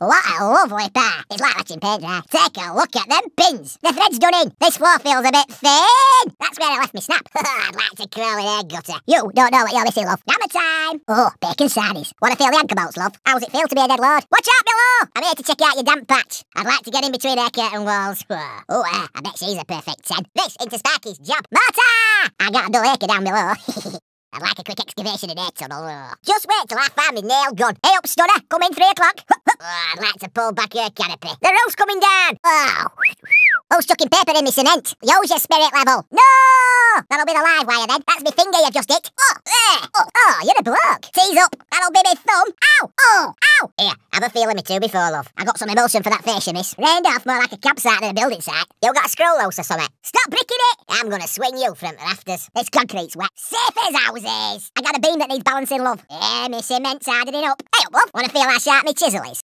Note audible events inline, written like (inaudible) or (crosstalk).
What a lovely pair. It's like watching paint dry. Take a look at them pins. The thread's done in. This floor feels a bit thin. That's where I left me snap. (laughs) I'd like to crawl in there, gutter. You don't know what you're missing, love. Hammer time. Oh, bacon sardines. Want to feel the anchor love? How's it feel to be a dead lord? Watch out below. I'm here to check out your damp patch. I'd like to get in between her curtain walls. Oh, uh, I bet she's a perfect 10. This into Sparky's job. Marta! I got a dull acre down below. (laughs) I'd like a quick excavation in that tunnel. Just wait till I find my nail gun. Hey up, stunner. Come in three o'clock. oh, I'd like to pull back your canopy. The roof's coming down. Oh. Who's oh, chucking paper in my cement? Use your spirit level. No! That'll be the live wire then. That's me finger you've just hit. Oh, there. Oh, oh, you're a bloke. Tease up. That'll be my thumb. Ow! Oh! Here, have a feel of me too before, love. I got some emulsion for that face you miss. Rained off more like a campsite than a building site. You got a screw loose or something. Stop bricking it! I'm gonna swing you from the rafters. This concrete's wet. Safe as houses! I got a beam that needs balancing, love. Yeah, me cement's hardening up. Hey up, love. Wanna feel how sharp me chisel is?